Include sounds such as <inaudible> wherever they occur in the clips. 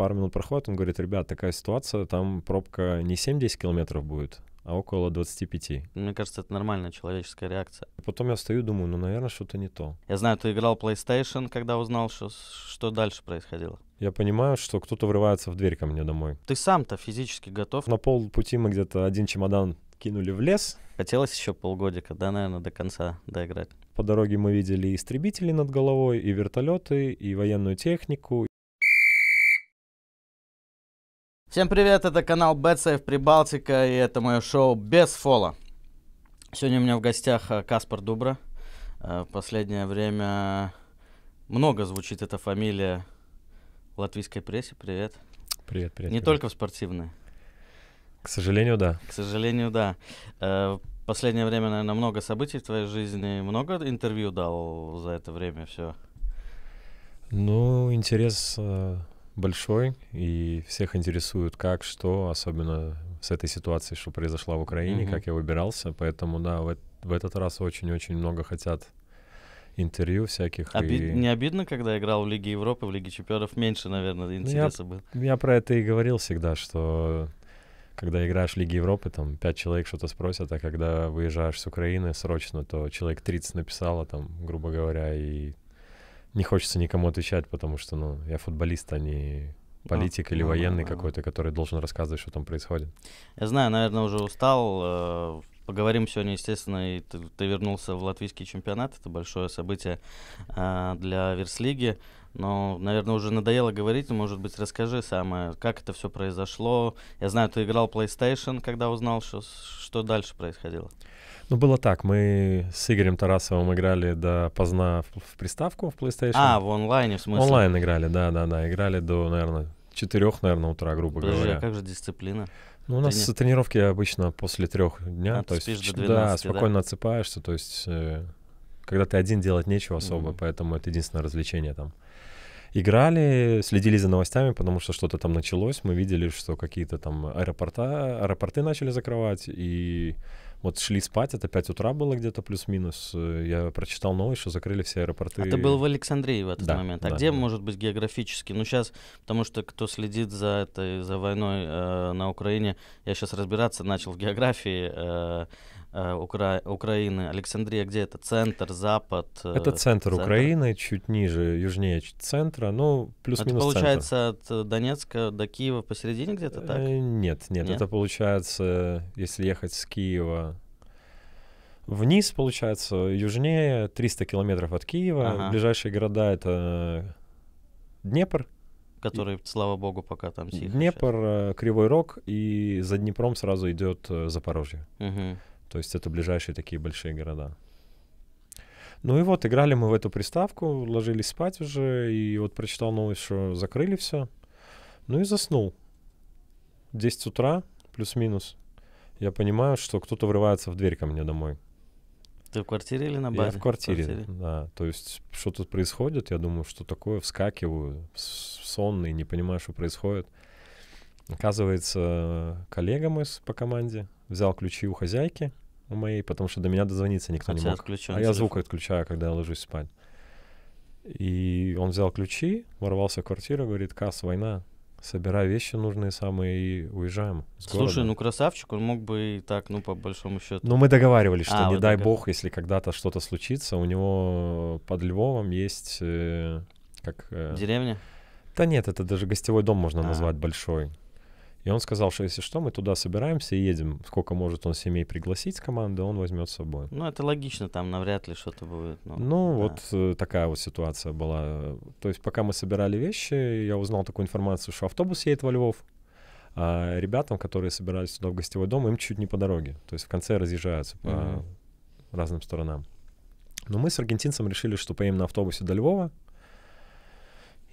пару минут проходит, он говорит, ребят, такая ситуация, там пробка не 7-10 километров будет, а около 25. Мне кажется, это нормальная человеческая реакция. Потом я стою, думаю, ну, наверное, что-то не то. Я знаю, ты играл PlayStation, когда узнал, что, что дальше происходило. Я понимаю, что кто-то врывается в дверь ко мне домой. Ты сам-то физически готов? На полпути мы где-то один чемодан кинули в лес. Хотелось еще полгодика, да, наверное, до конца доиграть. По дороге мы видели истребители над головой, и вертолеты, и военную технику. Всем привет, это канал BetSafe Прибалтика, и это мое шоу «Без фола». Сегодня у меня в гостях э, Каспар Дубра. Э, в последнее время много звучит эта фамилия в латвийской прессе. Привет. Привет, привет. Не привет. только в спортивной. К сожалению, да. К сожалению, да. Э, в последнее время, наверное, много событий в твоей жизни, много интервью дал за это время все? Ну, интерес большой, и всех интересует как, что, особенно с этой ситуацией, что произошла в Украине, mm-hmm. как я выбирался. Поэтому, да, в, в этот раз очень-очень много хотят интервью всяких. Обид... И... Не обидно, когда играл в Лиге Европы, в Лиге Чемпионов, меньше, наверное, ну, интереса я... было? Я про это и говорил всегда, что когда играешь в Лиге Европы, там пять человек что-то спросят, а когда выезжаешь с Украины срочно, то человек 30 написало, там, грубо говоря, и не хочется никому отвечать, потому что, ну, я футболист, а не политик а, или ну, военный а, какой-то, который должен рассказывать, что там происходит. Я знаю, наверное, уже устал. Э, поговорим сегодня, естественно, и ты, ты вернулся в латвийский чемпионат. Это большое событие э, для Верслиги. Но, наверное, уже надоело говорить. Может быть, расскажи самое, как это все произошло. Я знаю, ты играл PlayStation, когда узнал, что, что дальше происходило. Э, ну, было так. Мы с Игорем Тарасовым играли до поздна в, в приставку в PlayStation. А, в онлайне, в смысле? Онлайн играли, да-да-да. Играли до, наверное, 4, наверное, утра, грубо Подожди, говоря. а как же дисциплина? Ну, у нас Трени... тренировки обычно после трех дня. А, то есть, до 12, да, спокойно да? отсыпаешься, то есть, э, когда ты один, делать нечего особо, mm-hmm. поэтому это единственное развлечение там играли, следили за новостями, потому что что-то там началось. Мы видели, что какие-то там аэропорта, аэропорты начали закрывать, и вот шли спать, это 5 утра было где-то плюс-минус. Э, я прочитал новость, что закрыли все аэропорты. Это был в Александрии в этот да, момент. А да, где, да. может быть, географически? Ну, сейчас, потому что кто следит за этой, за войной э, на Украине, я сейчас разбираться начал в географии. Э, Э, Укра... Украины. Александрия где это? Центр, запад? Э, это центр, центр Украины, чуть ниже, южнее центра, ну, плюс-минус Это получается центр. от э, Донецка до Киева посередине где-то так? Нет, нет, нет, это получается, если ехать с Киева вниз, получается, южнее, 300 километров от Киева. Ага. Ближайшие города — это Днепр, который, и... слава богу, пока там тихо. Днепр, сейчас. Кривой Рог, и за Днепром сразу идет Запорожье. Угу. То есть это ближайшие такие большие города. Ну и вот, играли мы в эту приставку, ложились спать уже, и вот прочитал новость, что закрыли все. Ну и заснул. 10 утра, плюс-минус. Я понимаю, что кто-то врывается в дверь ко мне домой. Ты в квартире или на баре? Я в квартире, в квартире. да. То есть что-то происходит, я думаю, что такое, вскакиваю, сонный, не понимаю, что происходит. Оказывается, коллега мой по команде взял ключи у хозяйки, у моей, потому что до меня дозвониться никто а не мог. А я звук отключаю, когда я ложусь спать. И он взял ключи, ворвался в квартиру, говорит, Касс, война, собирай вещи нужные самые и уезжаем. Слушай, города. ну красавчик, он мог бы и так, ну по большому счету. Но ну, мы договаривались, что а, не дай бог, если когда-то что-то случится, у него под Львовом есть э, как э, деревня. Да нет, это даже гостевой дом можно а. назвать большой. И он сказал, что если что, мы туда собираемся и едем. Сколько может он семей пригласить с команды, он возьмет с собой. Ну, это логично, там навряд ли что-то будет. Но... Ну, ну, да. вот э, такая вот ситуация была. То есть, пока мы собирали вещи, я узнал такую информацию, что автобус едет во Львов, а ребятам, которые собирались туда в гостевой дом, им чуть не по дороге. То есть в конце разъезжаются по mm-hmm. разным сторонам. Но мы с аргентинцем решили, что поедем на автобусе до Львова,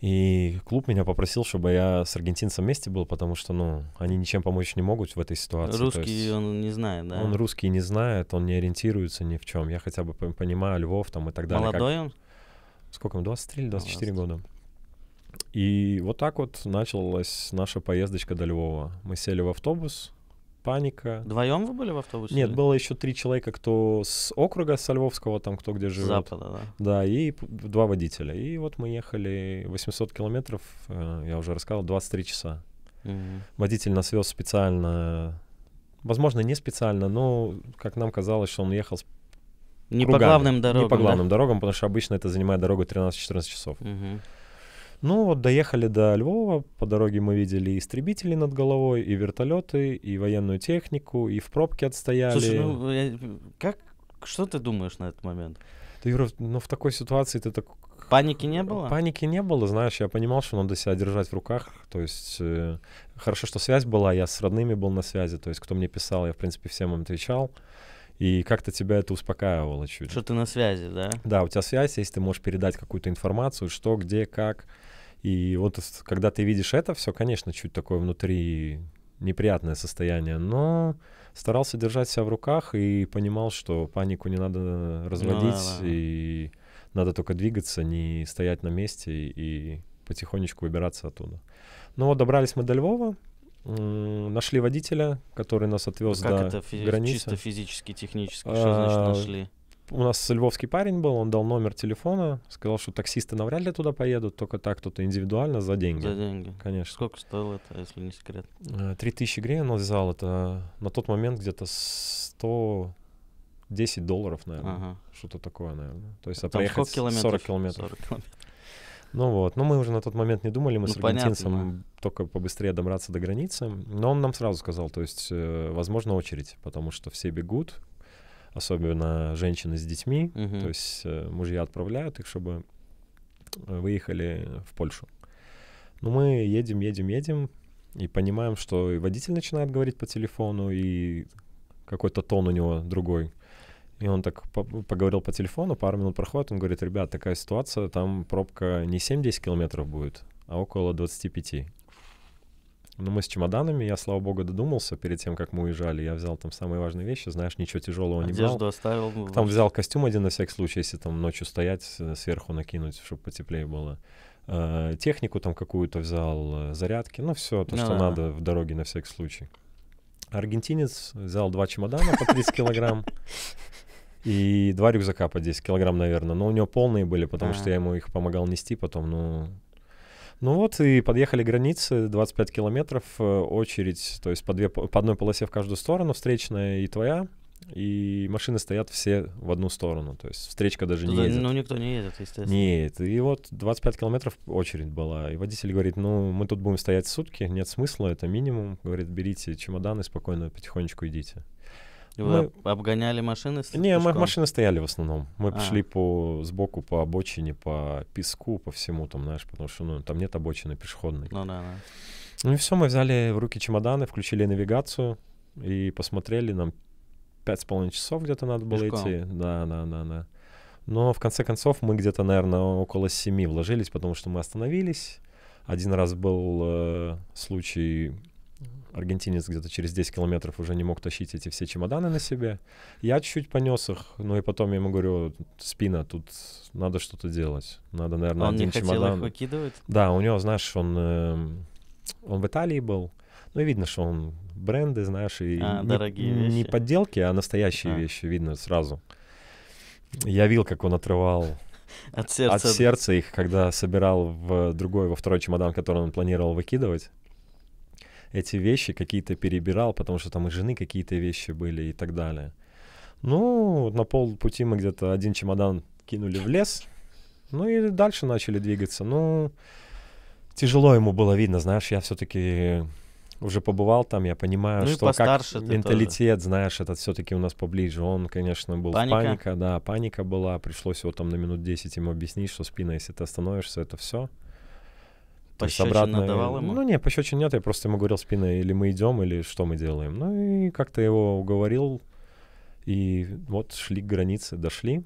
и клуб меня попросил, чтобы я с аргентинцем вместе был, потому что, ну, они ничем помочь не могут в этой ситуации. Русский есть, он не знает, да? Он русский не знает, он не ориентируется ни в чем. Я хотя бы понимаю Львов там и так далее. Молодой как... он? Сколько ему? 23 или 24 20. года. И вот так вот началась наша поездочка до Львова. Мы сели в автобус, паника. Вдвоем вы были в автобусе? Нет, было еще три человека, кто с округа, со Львовского, там кто где живет. Запада, да. Да, и два водителя. И вот мы ехали 800 километров, э, я уже рассказал, 23 часа. Угу. Водитель нас вез специально, возможно, не специально, но, как нам казалось, что он ехал не кругами, по главным дорогам. Не по главным да? дорогам, потому что обычно это занимает дорогу 13-14 часов. Угу. Ну вот доехали до Львова, по дороге мы видели истребители над головой, и вертолеты, и военную технику, и в пробке отстояли. Слушай, ну я, как, что ты думаешь на этот момент? Ты, Юра, ну в такой ситуации ты так... Паники не было? Паники не было, знаешь, я понимал, что надо себя держать в руках, то есть э, хорошо, что связь была, я с родными был на связи, то есть кто мне писал, я, в принципе, всем им отвечал, и как-то тебя это успокаивало чуть. Что ты на связи, да? Да, у тебя связь, если ты можешь передать какую-то информацию, что, где, как, и вот когда ты видишь это все, конечно, чуть такое внутри неприятное состояние, но старался держать себя в руках и понимал, что панику не надо разводить, ну, да, да. и надо только двигаться, не стоять на месте и потихонечку выбираться оттуда. Ну вот добрались мы до Львова, нашли водителя, который нас ну отвез как до это фи- границы. Чисто физически, технически, что а, значит нашли? у нас львовский парень был, он дал номер телефона, сказал, что таксисты навряд ли туда поедут, только так кто-то индивидуально за деньги. За деньги. Конечно. Сколько стоило это, если не секрет? 3000 э, гривен он взял, это на тот момент где-то 110 долларов, наверное. Ага. Что-то такое, наверное. То есть, а Там проехать километров? 40 километров. 40 километров. Ну вот, но мы уже на тот момент не думали, мы ну, с аргентинцем понятно, только побыстрее добраться до границы. Но он нам сразу сказал, то есть, э, возможно, очередь, потому что все бегут, особенно женщины с детьми, угу. то есть э, мужья отправляют их, чтобы э, выехали в Польшу. Но ну, мы едем, едем, едем, и понимаем, что и водитель начинает говорить по телефону, и какой-то тон у него другой. И он так поговорил по телефону, пару минут проходит, он говорит, ребят, такая ситуация, там пробка не 7-10 километров будет, а около 25. Ну мы с чемоданами, я, слава богу, додумался перед тем, как мы уезжали. Я взял там самые важные вещи, знаешь, ничего тяжелого Одежду не брал. Одежду оставил. Ну, там взял костюм один на всякий случай, если там ночью стоять, сверху накинуть, чтобы потеплее было. Э, технику там какую-то взял, э, зарядки, ну все, то, что а. надо в дороге на всякий случай. Аргентинец взял два чемодана по 30 килограмм и два рюкзака по 10 килограмм, наверное. Но у него полные были, потому что я ему их помогал нести потом, ну... Ну вот и подъехали границы, 25 километров, э, очередь, то есть по, две, по одной полосе в каждую сторону, встречная и твоя, и машины стоят все в одну сторону, то есть встречка даже Туда, не едет. Ну, никто не едет, естественно. Не И вот 25 километров очередь была, и водитель говорит, ну, мы тут будем стоять сутки, нет смысла, это минимум. Говорит, берите чемоданы, спокойно, потихонечку идите. Вы мы... обгоняли машины? С... Не, мы машины стояли в основном. Мы а. пошли по сбоку, по обочине, по песку, по всему там, знаешь, потому что ну, там нет обочины пешеходной. Ну да, да. Ну и все, мы взяли в руки чемоданы, включили навигацию и посмотрели, нам пять с половиной часов где-то надо было Пешком. идти. Да, да, да, да. Но в конце концов мы где-то, наверное, около семи вложились, потому что мы остановились. Один раз был э, случай аргентинец где-то через 10 километров уже не мог тащить эти все чемоданы на себе. Я чуть-чуть понес их, ну и потом я ему говорю, спина, тут надо что-то делать. Надо, наверное, он один не хотел чемодан. их выкидывать? Да, у него, знаешь, он, э, он в Италии был. Ну и видно, что он бренды, знаешь, и а, не, дорогие вещи. не подделки, а настоящие а. вещи, видно сразу. Я видел, как он отрывал от сердца. от сердца их, когда собирал в другой, во второй чемодан, который он планировал выкидывать эти вещи какие-то перебирал, потому что там и жены какие-то вещи были и так далее. Ну, на полпути мы где-то один чемодан кинули в лес, ну и дальше начали двигаться. Ну, тяжело ему было видно, знаешь, я все-таки уже побывал там, я понимаю, ну что как менталитет, тоже. знаешь, этот все-таки у нас поближе. Он, конечно, был паника. паника, да, паника была. Пришлось его там на минут 10 ему объяснить, что спина, если ты остановишься, это все. То есть обратно... Э, ему? Ну, не, пощечин нет, я просто ему говорил спиной, или мы идем, или что мы делаем. Ну, и как-то его уговорил, и вот шли к границе, дошли.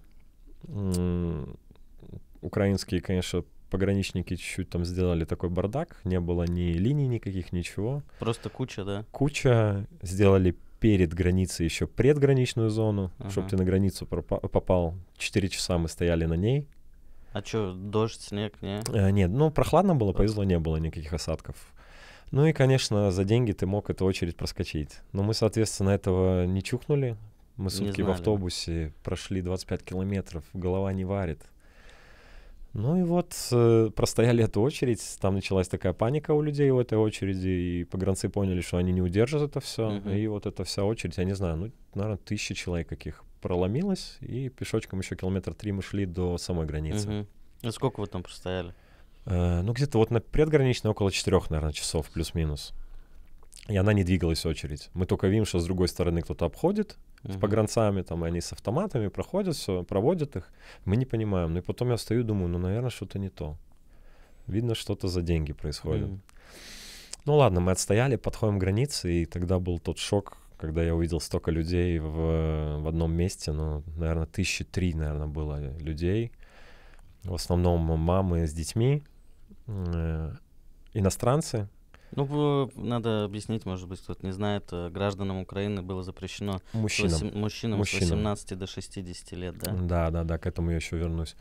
Украинские, конечно, пограничники чуть-чуть там сделали такой бардак, не было ни линий никаких, ничего. Просто куча, да? Куча. Сделали перед границей еще предграничную зону, ага. чтобы ты на границу пропа- попал. Четыре часа мы стояли на ней. А что, дождь, снег, не? Э, нет, ну прохладно было, повезло, не было никаких осадков. Ну и, конечно, за деньги ты мог эту очередь проскочить. Но мы, соответственно, этого не чухнули. Мы сутки в автобусе прошли 25 километров, голова не варит. Ну и вот э, простояли эту очередь, там началась такая паника у людей в этой очереди, и погранцы поняли, что они не удержат это все, mm-hmm. и вот эта вся очередь, я не знаю, ну, наверное, тысячи человек каких проломилась, и пешочком еще километр три мы шли до самой границы. Угу. А сколько вы там простояли? Э, ну, где-то вот на предграничной около четырех, наверное, часов плюс-минус. И она не двигалась очередь. Мы только видим, что с другой стороны кто-то обходит uh-huh. с погранцами, там, и они с автоматами проходят все, проводят их. Мы не понимаем. Ну и потом я стою, думаю, ну, наверное, что-то не то. Видно, что-то за деньги происходит. Uh-huh. Ну ладно, мы отстояли, подходим к границе, и тогда был тот шок, когда я увидел столько людей в, в одном месте, ну, наверное, тысячи три, наверное, было людей. В основном мамы с детьми, э, иностранцы. Ну, надо объяснить, может быть, кто-то не знает, э, гражданам Украины было запрещено мужчинам, с, 8, мужчинам, мужчинам с 18 до 60 лет, да? Да, да, да, к этому я еще вернусь.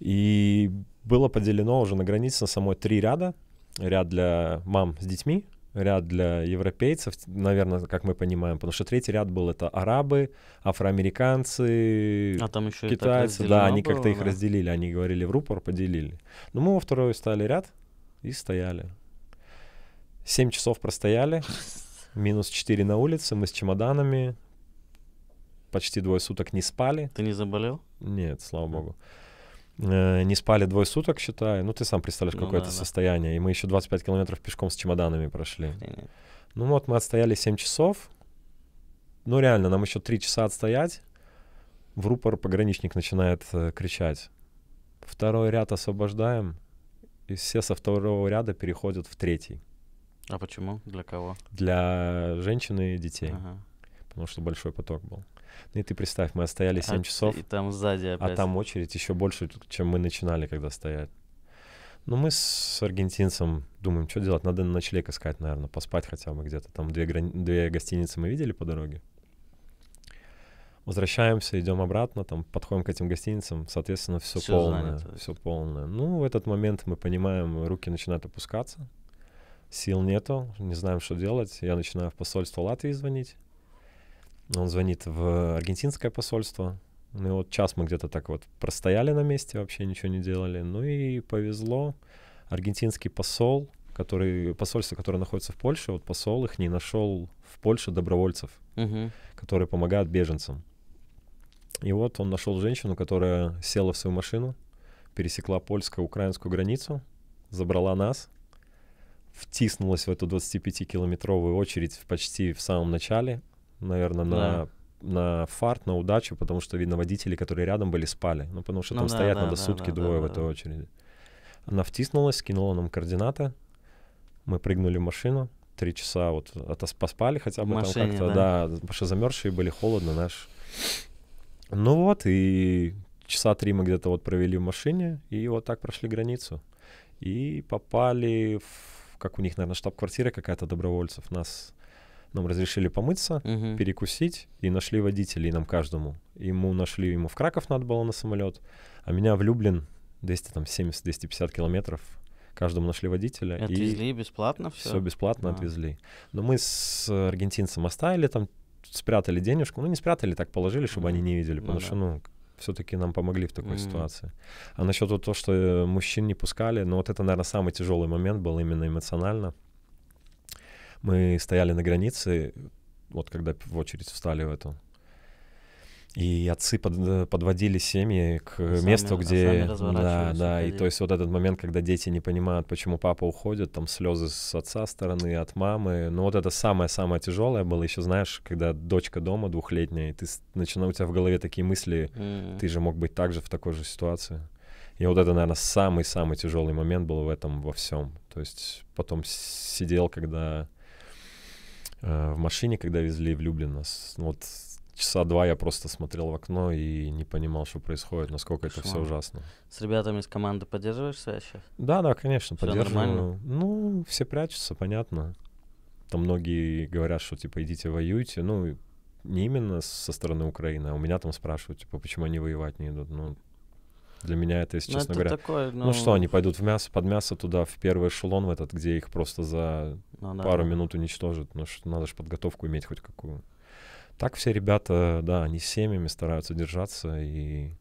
И было поделено уже на границе на самой три ряда. Ряд для мам с детьми, ряд для европейцев, наверное, как мы понимаем, потому что третий ряд был это арабы, афроамериканцы, а там еще китайцы, да, они как-то их да? разделили, они говорили в рупор, поделили. Но ну, мы во второй стали ряд и стояли. Семь часов простояли, <laughs> минус четыре на улице, мы с чемоданами, почти двое суток не спали. Ты не заболел? Нет, слава богу. Э, не спали двое суток, считай. Ну, ты сам представляешь, ну какое ну, это да, состояние. Да. И мы еще 25 километров пешком с чемоданами прошли. Нет. Ну вот, мы отстояли 7 часов. Ну, реально, нам еще 3 часа отстоять. В рупор пограничник начинает э, кричать. Второй ряд освобождаем. И все со второго ряда переходят в третий. А почему? Для кого? Для женщин и детей. Ага. Потому что большой поток был. Ну и ты представь, мы отстояли 7 а, часов. И там сзади а опять. А там очередь еще больше, чем мы начинали, когда стоять. Ну, мы с аргентинцем думаем, что делать, надо на ночлег искать, наверное, поспать хотя бы где-то. Там две, грани... две гостиницы мы видели по дороге. Возвращаемся, идем обратно, там подходим к этим гостиницам, соответственно, все, полное. Все полное. Ну, в этот момент мы понимаем, руки начинают опускаться, сил нету, не знаем, что делать. Я начинаю в посольство Латвии звонить. Он звонит в аргентинское посольство. Ну и вот час мы где-то так вот простояли на месте, вообще ничего не делали. Ну и повезло. Аргентинский посол, который, посольство, которое находится в Польше, вот посол их не нашел в Польше добровольцев, угу. которые помогают беженцам. И вот он нашел женщину, которая села в свою машину, пересекла польско-украинскую границу, забрала нас, втиснулась в эту 25-километровую очередь почти в самом начале, наверное, на, да. на фарт, на удачу, потому что, видно, водители, которые рядом были, спали. Ну, потому что ну, там да, стоять да, надо да, сутки да, двое да, в этой да. очереди. Она втиснулась, скинула нам координаты. Мы прыгнули в машину. Три часа вот отос- поспали хотя бы машине, там как-то. Да. да, потому что замерзшие были, холодно, знаешь. Ну вот, и часа три мы где-то вот провели в машине, и вот так прошли границу. И попали в, как у них, наверное, штаб-квартира какая-то добровольцев. Нас нам разрешили помыться, угу. перекусить, и нашли водителей нам каждому. Ему нашли, ему в Краков надо было на самолет, а меня влюблен 270-250 километров. Каждому нашли водителя. Отвезли и бесплатно все? Все бесплатно а. отвезли. Но мы с аргентинцем оставили там, спрятали денежку. Ну, не спрятали, так положили, чтобы mm-hmm. они не видели, ну, потому да. что, ну, все-таки нам помогли в такой mm-hmm. ситуации. А насчет вот того, что э, мужчин не пускали, ну, вот это, наверное, самый тяжелый момент был именно эмоционально. Мы стояли на границе, вот когда в очередь встали в эту. И отцы под, подводили семьи к сами, месту, где... Да, да, и то есть вот этот момент, когда дети не понимают, почему папа уходит, там слезы с отца стороны, от мамы. Но вот это самое-самое тяжелое было еще, знаешь, когда дочка дома двухлетняя, и ты начинаешь у тебя в голове такие мысли, mm. ты же мог быть также в такой же ситуации. И вот это, наверное, самый-самый тяжелый момент был в этом во всем. То есть потом сидел, когда Э, в машине, когда везли в Люблино. Ну, вот часа два я просто смотрел в окно и не понимал, что происходит, насколько Шмар. это все ужасно. С ребятами из команды поддерживаешь связь сейчас? Да, да, конечно, все поддерживаю. Нормально? Ну, все прячутся, понятно. Там многие говорят, что типа идите воюйте. Ну, не именно со стороны Украины, а у меня там спрашивают, типа, почему они воевать не идут. Ну, для меня это, если ну, честно это говоря... Такое, ну... ну что, они пойдут в мясо, под мясо туда, в первый эшелон в этот, где их просто за ну, да, пару минут уничтожит, но ну надо же подготовку иметь хоть какую. Так все ребята, да, они с семьями стараются держаться и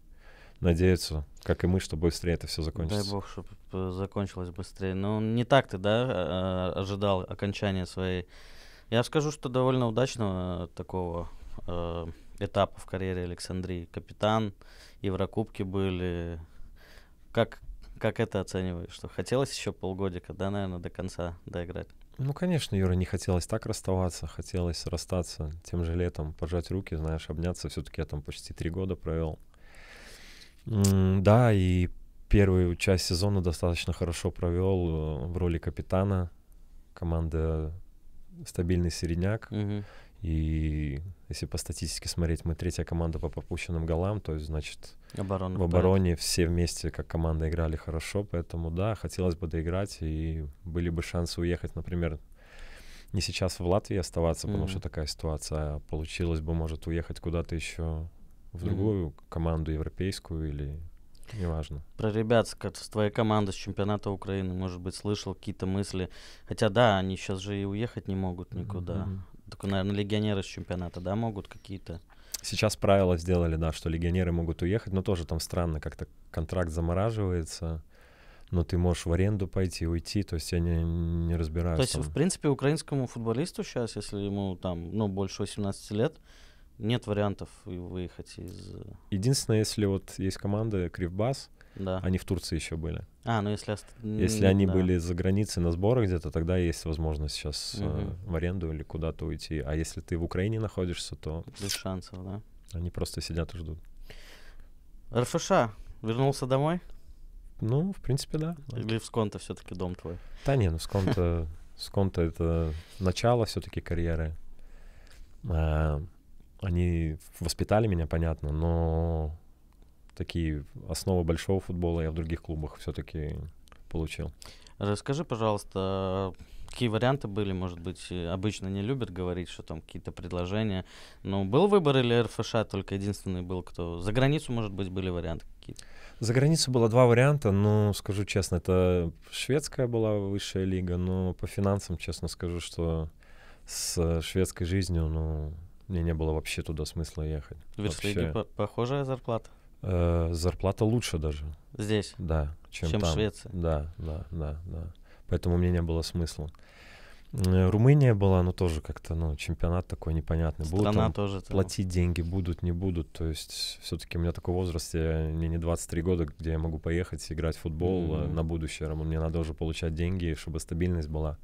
надеются, как и мы, что быстрее это все закончится. Дай бог, чтобы закончилось быстрее. Ну, не так ты, да, а, а, ожидал окончания своей. Я скажу, что довольно удачного э, такого э, этапа в карьере Александрии. Капитан, Еврокубки были. Как, как это оцениваешь? Что хотелось еще полгодика, да, наверное, до конца доиграть? Ну, конечно, Юра, не хотелось так расставаться, хотелось расстаться тем же летом, пожать руки, знаешь, обняться. Все-таки я там почти три года провел. да, и первую часть сезона достаточно хорошо провел э, в роли капитана команды стабильный середняк. Угу. И если по статистике смотреть, мы третья команда по пропущенным голам, то есть, значит, Оборона в обороне понятно. все вместе как команда играли хорошо, поэтому, да, хотелось бы доиграть, и были бы шансы уехать, например, не сейчас в Латвии оставаться, mm-hmm. потому что такая ситуация, а получилось бы, может, уехать куда-то еще в другую mm-hmm. команду европейскую или Неважно. Про ребят как с твоей команды с чемпионата Украины, может быть, слышал какие-то мысли. Хотя да, они сейчас же и уехать не могут никуда. Mm-hmm. Только, наверное, легионеры с чемпионата, да, могут какие-то. Сейчас правила сделали, да, что легионеры могут уехать, но тоже там странно, как-то контракт замораживается, но ты можешь в аренду пойти, уйти, то есть я не, не разбираюсь. То есть, там. в принципе, украинскому футболисту сейчас, если ему там, ну, больше 18 лет, нет вариантов выехать из... Э, Единственное, если вот есть команда Кривбас, да. Они в Турции еще были. А, ну если... Если они да. были за границей на сборах где-то, тогда есть возможность сейчас угу. э, в аренду или куда-то уйти. А если ты в Украине находишься, то... Без шансов, да. Они просто сидят и ждут. РФШ вернулся домой? Ну, в принципе, да. Или в Сконто все-таки дом твой? Да не, ну Сконто... <laughs> Сконто — это начало все-таки карьеры. А, они воспитали меня, понятно, но такие основы большого футбола я в других клубах все-таки получил. Расскажи, пожалуйста, какие варианты были, может быть, обычно не любят говорить, что там какие-то предложения. Но ну, был выбор или РФШ только единственный был, кто... За границу, может быть, были варианты какие-то? За границу было два варианта, но скажу честно, это шведская была высшая лига, но по финансам, честно скажу, что с шведской жизнью, ну, мне не было вообще туда смысла ехать. В вообще... похожая зарплата? э, зарплата лучше даже. Здесь? Да, чем, чем там. в Швеции. Да, да, да, да. Поэтому мне не было смысла. Э, Румыния была, но тоже как-то, ну, чемпионат такой непонятный. Страна там тоже. Платить там. деньги будут, не будут. То есть все-таки у меня такой возраст, я, мне не 23 года, где я могу поехать играть в футбол mm-hmm. на будущее. Мне надо уже получать деньги, чтобы стабильность была.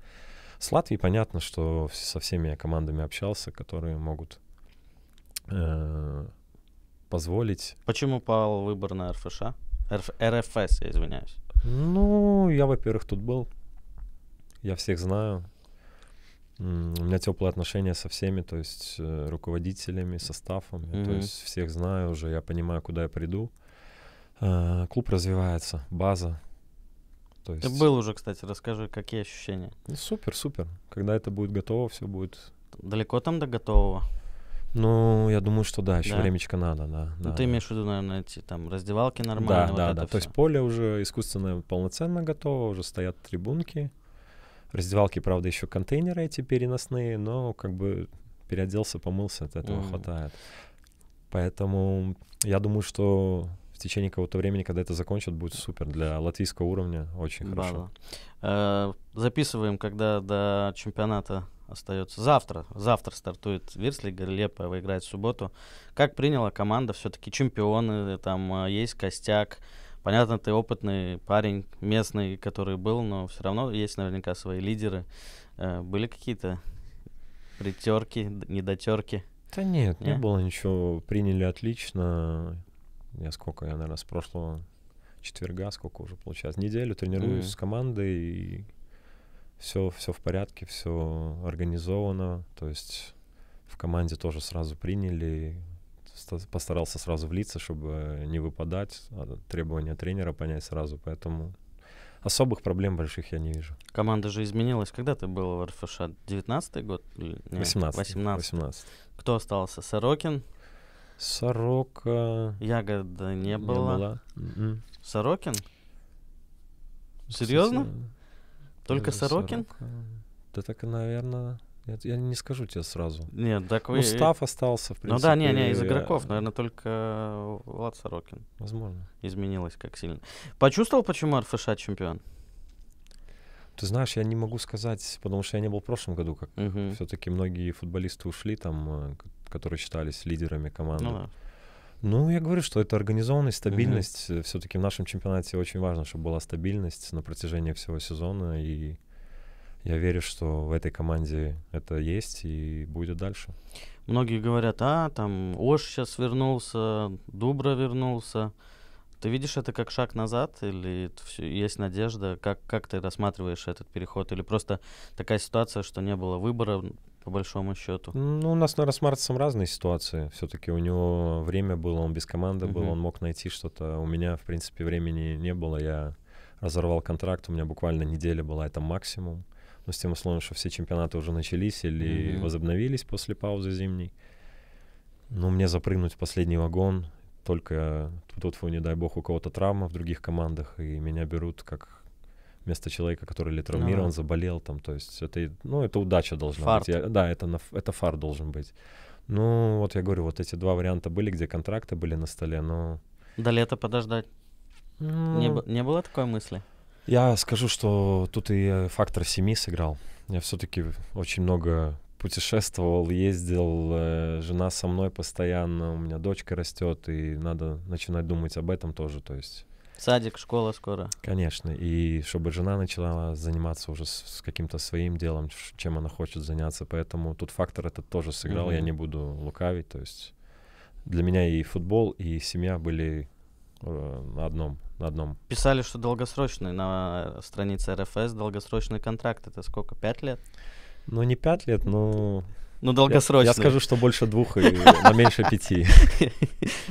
С Латвией понятно, что со всеми командами общался, которые могут э, позволить. Почему пал выбор на РФШ? РФ, РФС, я извиняюсь. Ну, я, во-первых, тут был. Я всех знаю. У меня теплые отношения со всеми, то есть э, руководителями, составом. Mm-hmm. То есть всех знаю уже, я понимаю, куда я приду. А, клуб развивается, база. То есть... Ты был уже, кстати, расскажи, какие ощущения. Ну, супер, супер. Когда это будет готово, все будет. Далеко там до готового? Ну, я думаю, что да, еще да. времечко надо, да. Ну, да. ты имеешь в виду, наверное, эти там раздевалки нормальные. Да, вот да, да. Все. То есть поле уже искусственное, полноценно готово, уже стоят трибунки. Раздевалки, правда, еще контейнеры эти переносные, но как бы переоделся, помылся, от этого mm. хватает. Поэтому я думаю, что в течение какого-то времени, когда это закончат, будет супер для латвийского уровня, очень Бала. хорошо. Э, записываем, когда до чемпионата остается. Завтра, завтра стартует Вирслига, Лепаева играет в субботу. Как приняла команда, все-таки чемпионы, э, там э, есть костяк. Понятно, ты опытный парень, местный, который был, но все равно есть наверняка свои лидеры. Э, были какие-то притерки, недотерки? Да нет, не, не было ничего. Приняли отлично. Я сколько, я, наверное, с прошлого четверга, сколько уже получается, неделю тренируюсь mm-hmm. с командой и все, все в порядке, все организовано, то есть в команде тоже сразу приняли, постарался сразу влиться, чтобы не выпадать, а требования тренера понять сразу, поэтому особых проблем больших я не вижу. Команда же изменилась. Когда ты был в РФШ? 19-й год? Нет, 18, 18. 18. Кто остался? Сорокин? Сорока... Ягода не было. Не была. М-м. Сорокин? Серьезно? Только Сорокин? Да так, наверное... Нет, я не скажу тебе сразу. Нет, так ну, вы... Устав остался, в принципе. Ну да, не, не, из игроков, э, наверное, только э, Влад Сорокин. Возможно. Изменилось как сильно. Почувствовал, почему РФШ чемпион? Ты знаешь, я не могу сказать, потому что я не был в прошлом году, как угу. все-таки многие футболисты ушли там, э, которые считались лидерами команды. Ну, да. Ну, я говорю, что это организованность, стабильность. Mm-hmm. Э, Все-таки в нашем чемпионате очень важно, чтобы была стабильность на протяжении всего сезона. И я верю, что в этой команде это есть и будет дальше. Многие говорят, а, там Ош сейчас вернулся, Дубра вернулся. Ты видишь это как шаг назад или есть надежда? Как, как ты рассматриваешь этот переход? Или просто такая ситуация, что не было выбора, по большому счету. Ну, у нас, наверное, с Марцем разные ситуации. Все-таки у него время было, он без команды угу. был, он мог найти что-то. У меня, в принципе, времени не было. Я разорвал контракт, у меня буквально неделя была, это максимум. Но ну, с тем условием, что все чемпионаты уже начались или угу. возобновились после паузы зимней. Но мне запрыгнуть в последний вагон, только тут, не дай бог, у кого-то травма в других командах, и меня берут как вместо человека, который или ну травмирован, ага. заболел там, то есть это, ну, это удача должна фарт. быть. Я, да, это, это фар должен быть. Ну, вот я говорю, вот эти два варианта были, где контракты были на столе, но... До лета подождать. Ну... Не, не было такой мысли? Я скажу, что тут и фактор семьи сыграл. Я все-таки очень много путешествовал, ездил, э, жена со мной постоянно, у меня дочка растет, и надо начинать думать об этом тоже, то есть Садик, школа скоро. Конечно. И чтобы жена начала заниматься уже с, с каким-то своим делом, чем она хочет заняться. Поэтому тут фактор этот тоже сыграл. Mm-hmm. Я не буду лукавить. То есть для меня и футбол, и семья были э, на одном. На одном. Писали, что долгосрочный на э, странице РФС долгосрочный контракт. Это сколько? Пять лет? Ну, не пять лет, но ну, долгосрочно. Я, я скажу, что больше двух и <laughs> меньше пяти.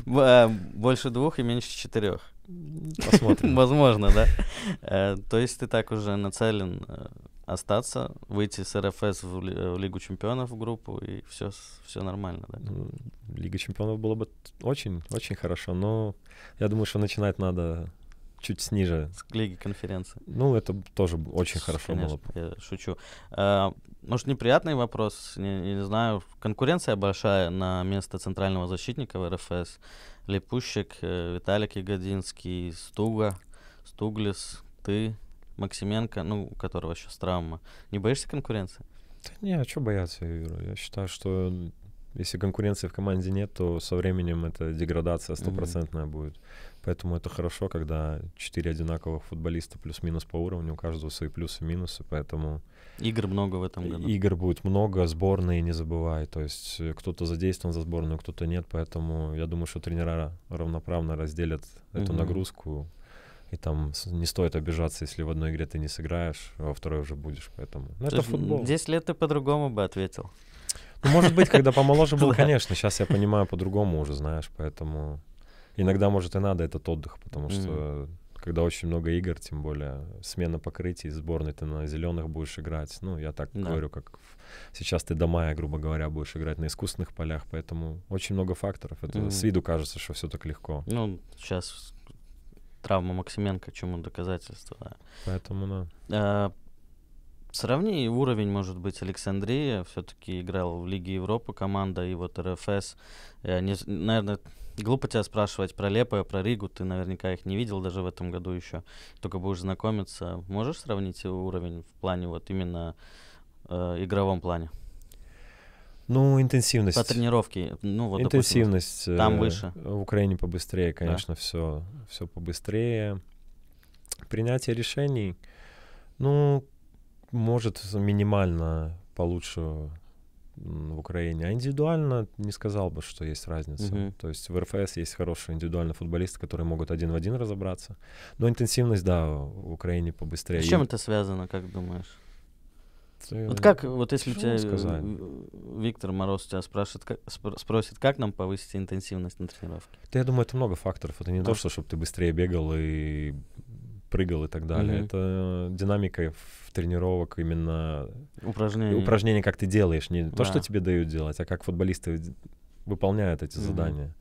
Э, больше двух и меньше четырех. Посмотрим. Возможно, да. Э, то есть ты так уже нацелен э, остаться, выйти с РФС э, в Лигу чемпионов в группу, и все, все нормально, да? Лига чемпионов было бы очень, очень хорошо, но я думаю, что начинать надо чуть сниже. С Лиги конференции. Ну, это тоже очень хорошо Конечно, было. Я шучу. может, неприятный вопрос, не знаю. Конкуренция большая на место центрального защитника в РФС. Лепущик, э, Виталик Ягодинский, Стуга, Стуглис, ты, Максименко, ну, у которого сейчас травма. Не боишься конкуренции? Да не, а что бояться, Юра? Я считаю, что если конкуренции в команде нет, то со временем это деградация стопроцентная mm-hmm. будет. Поэтому это хорошо, когда четыре одинаковых футболиста плюс-минус по уровню, у каждого свои плюсы и минусы, поэтому Игр много в этом году. Игр будет много, сборные не забывай. То есть э, кто-то задействован за сборную, кто-то нет. Поэтому я думаю, что тренера равноправно разделят эту угу. нагрузку. И там не стоит обижаться, если в одной игре ты не сыграешь, а во второй уже будешь. Поэтому ну, это футбол. 10 лет ты по-другому бы ответил. Ну, может быть, когда помоложе <laughs> был, конечно. Сейчас я понимаю по-другому уже, знаешь, поэтому иногда, может, и надо этот отдых, потому что когда очень много игр, тем более смена покрытий, сборной ты на зеленых будешь играть. Ну, я так да. говорю, как сейчас ты до мая, грубо говоря, будешь играть на искусственных полях, поэтому очень много факторов. Это mm-hmm. с виду кажется, что все так легко. Ну, сейчас травма Максименко, чему доказательство. Да. Поэтому, да. А, сравни уровень, может быть, Александрия. Все-таки играл в Лиге Европы команда и вот РФС. Э, не, наверное, Глупо тебя спрашивать про Лепое, про Ригу. Ты наверняка их не видел даже в этом году еще. Только будешь знакомиться. Можешь сравнить уровень в плане вот именно э, игровом плане? Ну, интенсивность. По тренировке. Ну, вот, интенсивность. Допустим, там выше. Э, в Украине побыстрее, конечно, да. все, все побыстрее. Принятие решений, ну, может, минимально получше в Украине. А индивидуально не сказал бы, что есть разница. Угу. То есть в РФС есть хорошие индивидуальные футболисты, которые могут один в один разобраться. Но интенсивность, да, в Украине побыстрее. С чем это связано, как думаешь? Ты... Вот как, вот если Что тебя сказать? Виктор Мороз тебя спрашивает, как, спросит, как нам повысить интенсивность на тренировке? Да, я думаю, это много факторов. Это не а. то, что чтобы ты быстрее бегал и прыгал и так далее. Mm-hmm. Это динамика в тренировок именно упражнения упражнения как ты делаешь, не да. то, что тебе дают делать, а как футболисты выполняют эти mm-hmm. задания.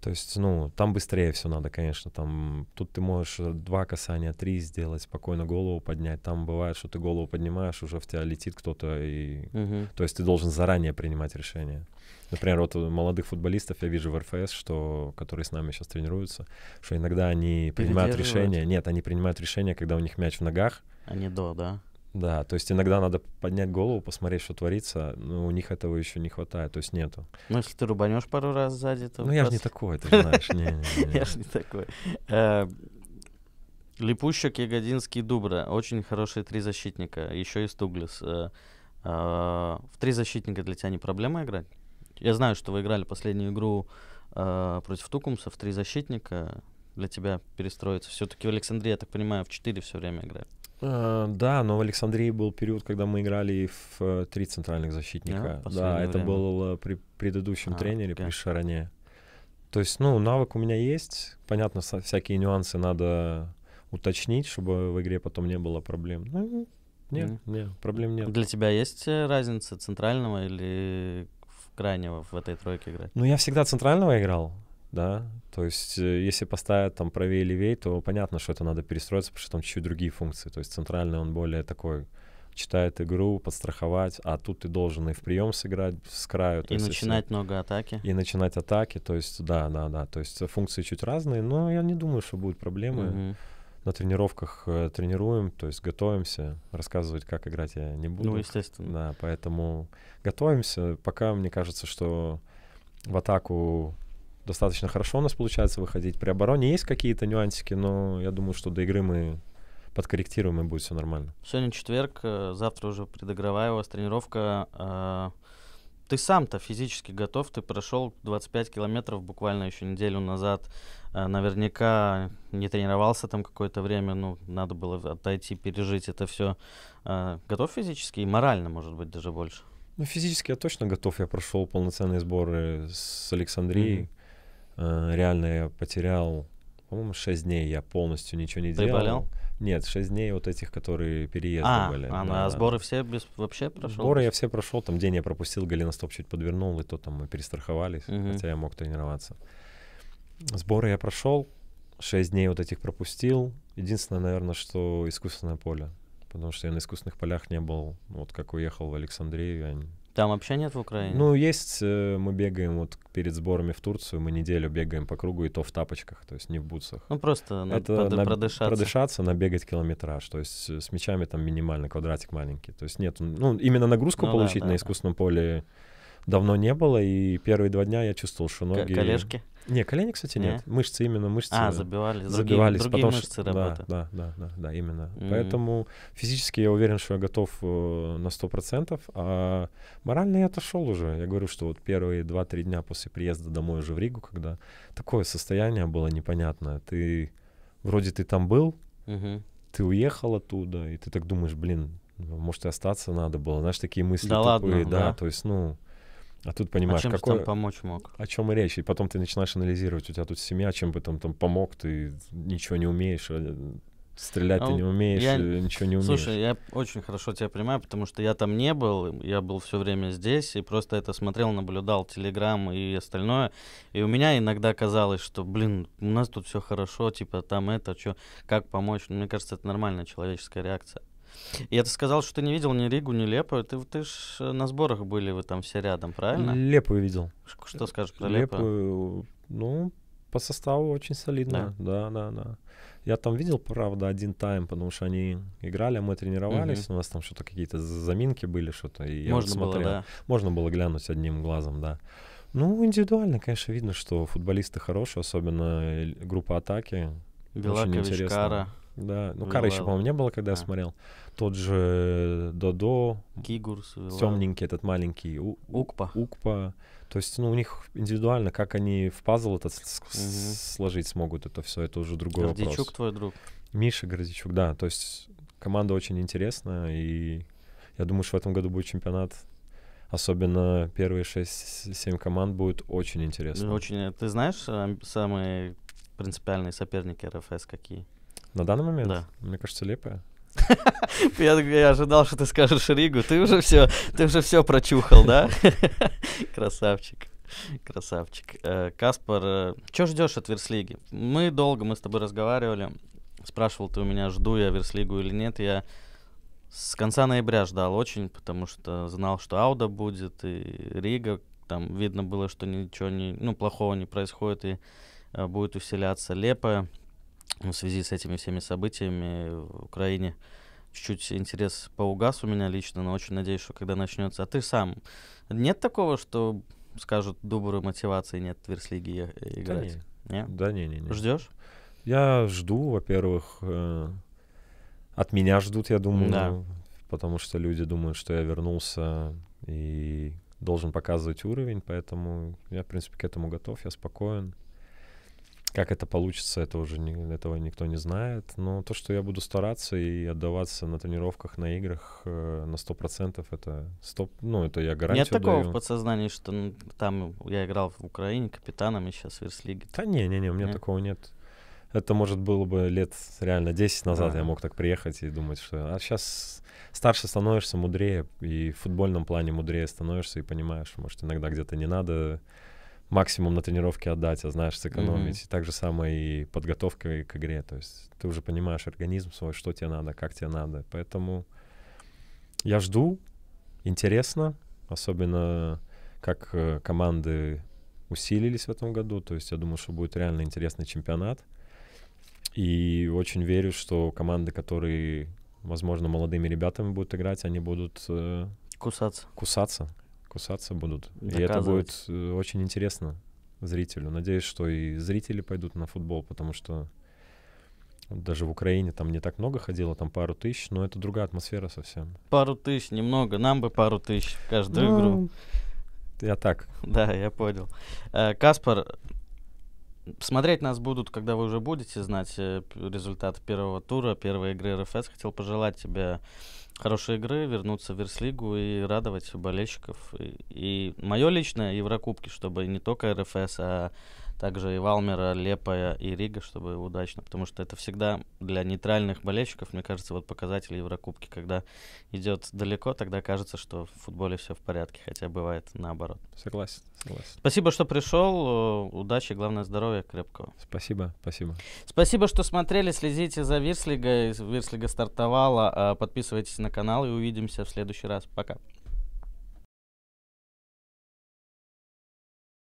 То есть, ну, там быстрее все надо, конечно. Там, тут ты можешь э, два касания, три сделать, спокойно голову поднять. Там бывает, что ты голову поднимаешь, уже в тебя летит кто-то. И... Угу. То есть ты должен заранее принимать решение. Например, вот у молодых футболистов я вижу в РФС, что, которые с нами сейчас тренируются, что иногда они принимают решение. Нет, они принимают решение, когда у них мяч в ногах. Они до, да? Да, то есть иногда надо поднять голову, посмотреть, что творится, но у них этого еще не хватает, то есть нету. Ну, если ты рубанешь пару раз сзади, то... Ну, я же не такой, ты знаешь, не, <laughs> Я же не такой. Э, Липущик, Ягодинский, Дубра. Очень хорошие три защитника. Еще и Стуглис. Э, э, в три защитника для тебя не проблема играть? Я знаю, что вы играли последнюю игру против Тукумса в три защитника. Для тебя перестроиться. Все-таки в Александрии, я так понимаю, в четыре все время играют. Э, да, но в Александрии был период, когда мы играли в э, три центральных защитника. Да, да это был при предыдущем а, тренере, okay. при Шароне. То есть, ну, навык у меня есть. Понятно, всякие нюансы надо уточнить, чтобы в игре потом не было проблем. Ну, нет, mm. нет, проблем нет. Для тебя есть э, разница центрального или крайнего в этой тройке играть? Ну, я всегда центрального играл да, то есть э, если поставят там правее и левее, то понятно, что это надо перестроиться, потому что там чуть-чуть другие функции, то есть центральный он более такой, читает игру, подстраховать, а тут ты должен и в прием сыграть с краю. и есть, начинать если... много атаки. И начинать атаки, то есть да, да, да, то есть функции чуть разные, но я не думаю, что будут проблемы. Угу. На тренировках э, тренируем, то есть готовимся. Рассказывать, как играть я не буду. Ну, естественно. Да, поэтому готовимся. Пока мне кажется, что в атаку достаточно хорошо у нас получается выходить. При обороне есть какие-то нюансики, но я думаю, что до игры мы подкорректируем и будет все нормально. Сегодня четверг, э, завтра уже предыгровая у вас тренировка. Э, ты сам-то физически готов, ты прошел 25 километров буквально еще неделю назад. Э, наверняка не тренировался там какое-то время, ну, надо было отойти, пережить это все. Готов физически и морально, может быть, даже больше? Ну, физически я точно готов. Я прошел полноценные сборы с Александрией. Mm-hmm. Э, реально я потерял, по-моему, 6 дней я полностью ничего не делал. Ты болел? Нет, 6 дней вот этих, которые переезды а, были. А на да. сборы все без, вообще прошел? Сборы я все прошел, там день я пропустил, галина стоп чуть подвернул, и то там мы перестраховались, угу. хотя я мог тренироваться. Сборы я прошел, 6 дней вот этих пропустил. Единственное, наверное, что искусственное поле, потому что я на искусственных полях не был. Вот как уехал в Александрию, я там вообще нет в Украине? Ну, есть, э, мы бегаем вот перед сборами в Турцию, мы неделю бегаем по кругу и то в тапочках, то есть не в бутсах. Ну, просто Это под, на, продышаться. Продышаться, набегать километраж, то есть э, с мячами там минимально, квадратик маленький. То есть нет, ну, именно нагрузку ну, получить да, да, на искусственном да. поле давно не было, и первые два дня я чувствовал, что ноги... Колешки? Не, колени, кстати, нет. Не? Мышцы именно, мышцы. А, забивали. Забивались. Другие, другие потому, мышцы что... работают. Да, да, да, да, именно. Mm-hmm. Поэтому физически я уверен, что я готов э, на 100%, а морально я отошел уже. Я говорю, что вот первые 2-3 дня после приезда домой уже в Ригу, когда такое состояние было непонятное. Ты... Вроде ты там был, mm-hmm. ты уехал оттуда, и ты так думаешь, блин, может и остаться надо было. Знаешь, такие мысли да тупые. Ладно, да, да, то есть, ну... А тут а понимаешь, а чем какой... там помочь мог? О чем и речь. И потом ты начинаешь анализировать, у тебя тут семья, чем бы там, там помог, ты ничего не умеешь, э, стрелять а, ты не умеешь, я... Э, ничего не умеешь. Слушай, я очень хорошо тебя понимаю, потому что я там не был, я был все время здесь и просто это смотрел, наблюдал, телеграм и остальное. И у меня иногда казалось, что, блин, у нас тут все хорошо, типа там это, что, как помочь. Но ну, мне кажется, это нормальная человеческая реакция. Я ты сказал, что ты не видел ни Ригу, ни Лепу. Ты, ты ж э, на сборах были, вы там все рядом, правильно? Лепу видел. Что скажешь про Лепу? Лепу, ну, по составу очень солидно. Да, да, да. да. Я там видел, правда, один тайм, потому что они играли, а мы тренировались. Угу. У нас там что-то какие-то заминки были, что-то. И Можно я смотрел. Было, да. Можно было глянуть одним глазом, да. Ну, индивидуально, конечно, видно, что футболисты хорошие, особенно э, группа атаки. Белакович, Кара. Да, ну, еще по-моему, не было, когда а. я смотрел. Тот же э, Додо. Кигурс. Темненький этот маленький. У, Укпа. Укпа. То есть, ну, у них индивидуально, как они в пазл этот угу. сложить смогут, это все, это уже другой Гордичук вопрос. твой друг. Миша Гордичук, да. То есть команда очень интересная, и я думаю, что в этом году будет чемпионат особенно первые 6-7 команд будет очень интересно. Ну, очень. Э, ты знаешь э, самые принципиальные соперники РФС какие? На данный момент? Да. Мне кажется, лепая. <laughs> Я, я ожидал, что ты скажешь Ригу. Ты уже все, ты уже все прочухал, да? <laughs> Красавчик. Красавчик. Э, Каспар, э, что ждешь от Верслиги? Мы долго, мы с тобой разговаривали. Спрашивал ты у меня, жду я Верслигу или нет. Я с конца ноября ждал очень, потому что знал, что Ауда будет, и Рига. Там видно было, что ничего не, ну, плохого не происходит, и э, будет усиляться Лепая в связи с этими всеми событиями в Украине чуть-чуть интерес поугас у меня лично, но очень надеюсь, что когда начнется. А ты сам, нет такого, что скажут доброй мотивации нет в Тверслиге э, играть? Да не. Нет? Да не, не, не. Ждешь? Я жду, во-первых, э, от меня ждут, я думаю, да. потому что люди думают, что я вернулся и должен показывать уровень, поэтому я, в принципе, к этому готов, я спокоен. Как это получится, это уже не, этого никто не знает. Но то, что я буду стараться и отдаваться на тренировках, на играх э, на 100%, это стоп, ну, это я гарантирую. Нет такого даю. в подсознании, что ну, там я играл в Украине капитаном и сейчас в Ирслиге. Да не, не, не, у меня нет? такого нет. Это, может, было бы лет реально 10 назад а. я мог так приехать и думать, что... А сейчас старше становишься, мудрее, и в футбольном плане мудрее становишься, и понимаешь, может, иногда где-то не надо максимум на тренировке отдать, а знаешь, сэкономить. Mm-hmm. Так же самое и подготовка к игре. То есть ты уже понимаешь организм свой, что тебе надо, как тебе надо. Поэтому я жду. Интересно. Особенно как э, команды усилились в этом году. То есть я думаю, что будет реально интересный чемпионат. И очень верю, что команды, которые, возможно, молодыми ребятами будут играть, они будут... Э, кусаться. Кусаться кусаться будут. И это будет э, очень интересно зрителю. Надеюсь, что и зрители пойдут на футбол, потому что даже в Украине там не так много ходило, там пару тысяч, но это другая атмосфера совсем. Пару тысяч, немного, нам бы пару тысяч каждую ну, игру. Я так. Да, я понял. Э, Каспар, Смотреть нас будут, когда вы уже будете знать э, результат первого тура, первой игры РФС. Хотел пожелать тебе хорошей игры, вернуться в Верслигу и радовать болельщиков. И, и мое личное Еврокубки, чтобы не только РФС, а также и Валмера, Лепая и Рига, чтобы удачно, потому что это всегда для нейтральных болельщиков, мне кажется, вот показатель Еврокубки, когда идет далеко, тогда кажется, что в футболе все в порядке, хотя бывает наоборот. Согласен, согласен. Спасибо, что пришел, э, удачи, главное здоровья, крепкого. Спасибо, спасибо. Спасибо, что смотрели, следите за Вирслигой, Вирслига стартовала, э, подписывайтесь на канал и увидимся в следующий раз. Пока.